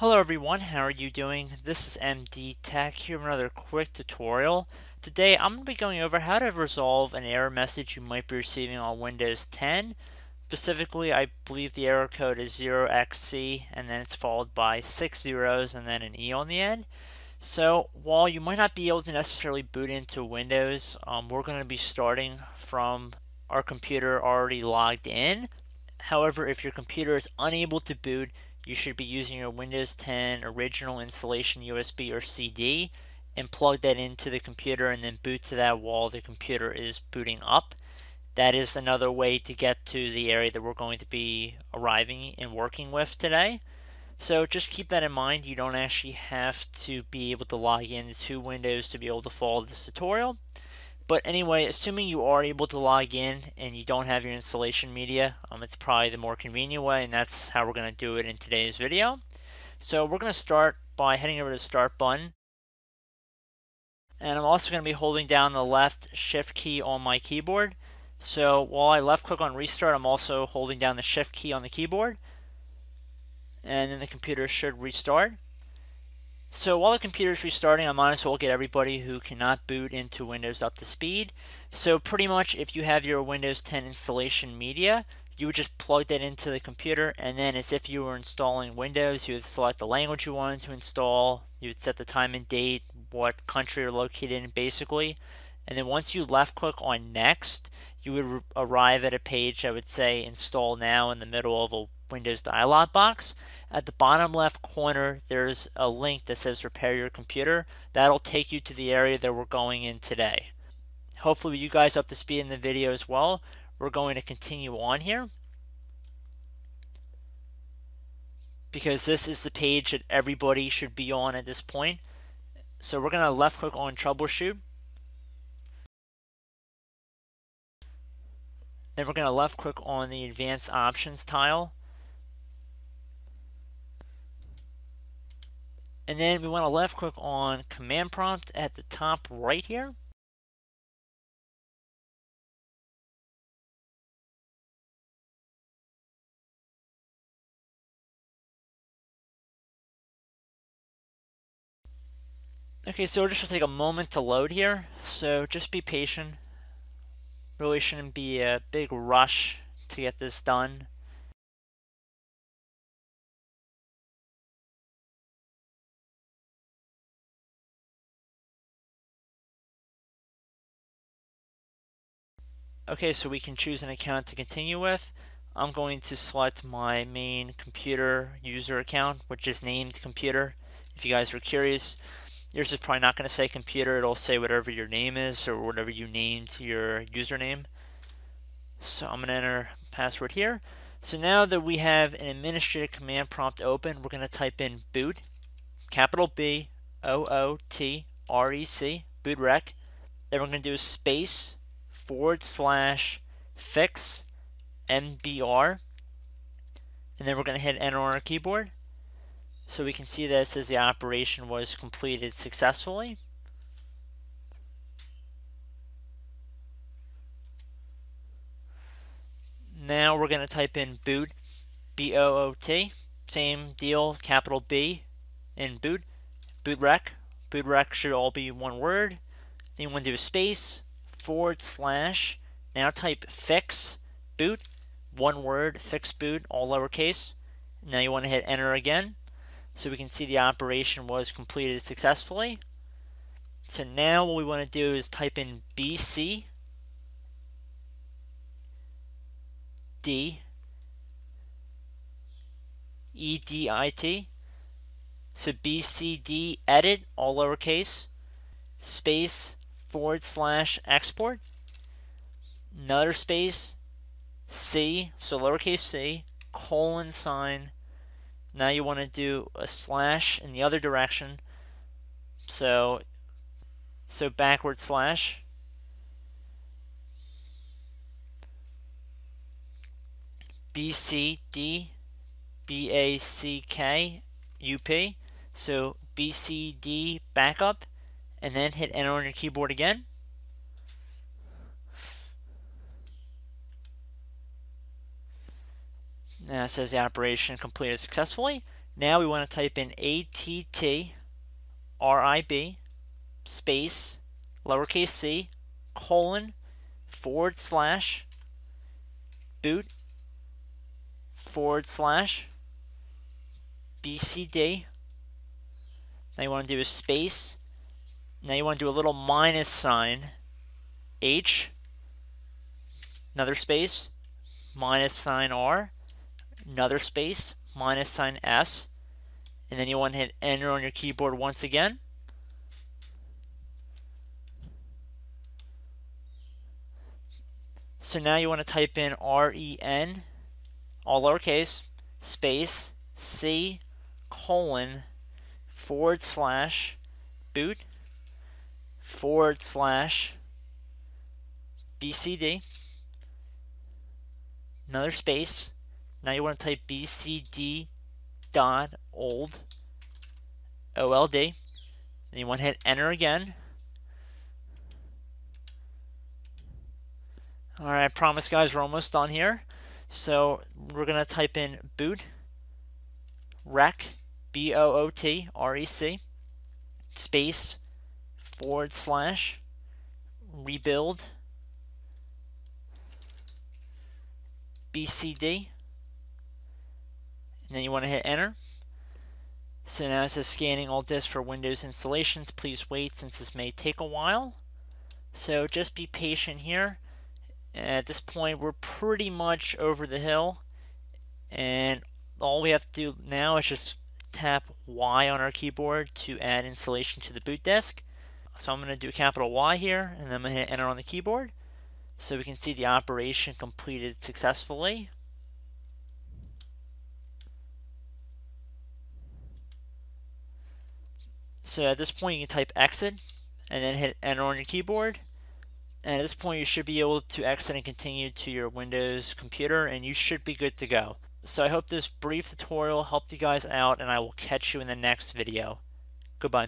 Hello everyone, how are you doing? This is MD Tech here with another quick tutorial. Today I'm going to be going over how to resolve an error message you might be receiving on Windows 10. Specifically, I believe the error code is 0xc and then it's followed by six zeros and then an E on the end. So while you might not be able to necessarily boot into Windows, um, we're going to be starting from our computer already logged in. However, if your computer is unable to boot, you should be using your Windows 10 original installation USB or CD and plug that into the computer and then boot to that wall. the computer is booting up. That is another way to get to the area that we're going to be arriving and working with today. So just keep that in mind. You don't actually have to be able to log in to Windows to be able to follow this tutorial. But anyway, assuming you are able to log in and you don't have your installation media, um, it's probably the more convenient way and that's how we're going to do it in today's video. So we're going to start by heading over to the Start button. And I'm also going to be holding down the left Shift key on my keyboard. So while I left click on Restart, I'm also holding down the Shift key on the keyboard. And then the computer should restart. So while the computer is restarting, I might as well get everybody who cannot boot into Windows up to speed. So pretty much if you have your Windows 10 installation media, you would just plug that into the computer and then as if you were installing Windows, you would select the language you wanted to install, you would set the time and date, what country you're located in basically, and then once you left click on next, you would arrive at a page that would say install now in the middle of a Windows dialog box. At the bottom left corner, there's a link that says repair your computer. That'll take you to the area that we're going in today. Hopefully you guys up to speed in the video as well. We're going to continue on here because this is the page that everybody should be on at this point. So we're going to left click on troubleshoot Then we're going to left click on the advanced options tile. And then we want to left click on command prompt at the top right here. Okay, so we're just going to take a moment to load here, so just be patient really shouldn't be a big rush to get this done. Okay, so we can choose an account to continue with. I'm going to select my main computer user account, which is named computer, if you guys are curious. Yours is probably not going to say computer. It'll say whatever your name is or whatever you named your username. So I'm going to enter password here. So now that we have an administrative command prompt open, we're going to type in boot, capital B, O O T R E C, bootrec. Then we're going to do a space forward slash fix MBR. And then we're going to hit enter on our keyboard. So we can see this as says the operation was completed successfully. Now we're going to type in boot, B-O-O-T, same deal, capital B in boot, bootrec, bootrec should all be one word. Then you want to do a space, forward slash, now type fix boot, one word, fix boot, all lowercase. Now you want to hit enter again. So we can see the operation was completed successfully. So now what we want to do is type in BC D E D I T. So BCD edit, all lowercase, space forward slash export, another space, C, so lowercase c, colon sign, now you want to do a slash in the other direction. So, so backward slash. B C D B A C K U P. So B C D backup and then hit enter on your keyboard again. Now it says the operation completed successfully. Now we want to type in attrib space lowercase c colon forward slash boot forward slash BCD. Now you want to do a space. Now you want to do a little minus sign H another space minus sign R another space, minus sign S, and then you want to hit enter on your keyboard once again. So now you want to type in R-E-N, all lowercase, space, C, colon, forward slash, boot, forward slash, BCD, another space, now you want to type bcd dot old old. Then you want to hit enter again. All right, I promise guys we're almost done here. So we're going to type in boot rec B O O T R E C space forward slash rebuild BCD and then you want to hit enter. So now it says scanning all disks for Windows installations. Please wait since this may take a while. So just be patient here. At this point, we're pretty much over the hill. And all we have to do now is just tap Y on our keyboard to add installation to the boot disk. So I'm going to do capital Y here, and then I'm going to hit enter on the keyboard. So we can see the operation completed successfully. So at this point you can type exit and then hit enter on your keyboard. And at this point you should be able to exit and continue to your Windows computer and you should be good to go. So I hope this brief tutorial helped you guys out and I will catch you in the next video. Goodbye.